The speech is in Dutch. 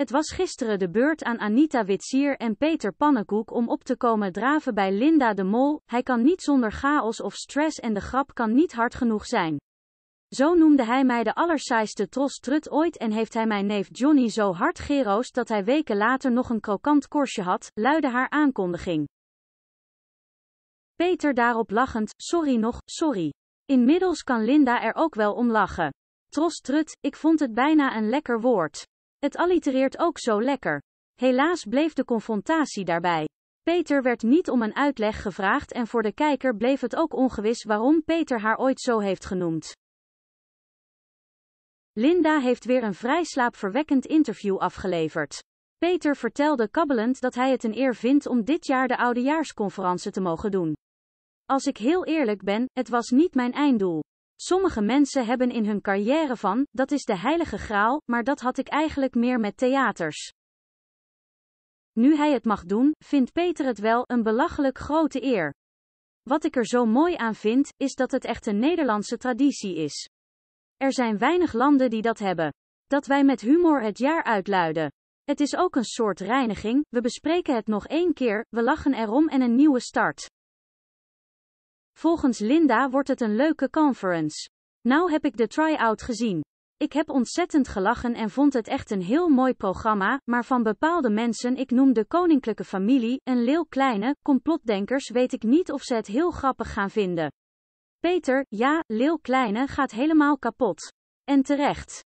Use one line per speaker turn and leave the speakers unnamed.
Het was gisteren de beurt aan Anita Witsier en Peter Pannenkoek om op te komen draven bij Linda de Mol. Hij kan niet zonder chaos of stress en de grap kan niet hard genoeg zijn. Zo noemde hij mij de allersaaiste trostrut ooit en heeft hij mijn neef Johnny zo hard geroost dat hij weken later nog een krokant korstje had, luidde haar aankondiging. Peter daarop lachend, sorry nog, sorry. Inmiddels kan Linda er ook wel om lachen. Trostrut, ik vond het bijna een lekker woord. Het allitereert ook zo lekker. Helaas bleef de confrontatie daarbij. Peter werd niet om een uitleg gevraagd en voor de kijker bleef het ook ongewis waarom Peter haar ooit zo heeft genoemd. Linda heeft weer een vrij slaapverwekkend interview afgeleverd. Peter vertelde kabbelend dat hij het een eer vindt om dit jaar de oudejaarsconferentie te mogen doen. Als ik heel eerlijk ben, het was niet mijn einddoel. Sommige mensen hebben in hun carrière van, dat is de heilige graal, maar dat had ik eigenlijk meer met theaters. Nu hij het mag doen, vindt Peter het wel een belachelijk grote eer. Wat ik er zo mooi aan vind, is dat het echt een Nederlandse traditie is. Er zijn weinig landen die dat hebben. Dat wij met humor het jaar uitluiden. Het is ook een soort reiniging, we bespreken het nog één keer, we lachen erom en een nieuwe start. Volgens Linda wordt het een leuke conference. Nou heb ik de try-out gezien. Ik heb ontzettend gelachen en vond het echt een heel mooi programma, maar van bepaalde mensen, ik noem de koninklijke familie, een Leel kleine, complotdenkers weet ik niet of ze het heel grappig gaan vinden. Peter, ja, Leel kleine gaat helemaal kapot. En terecht.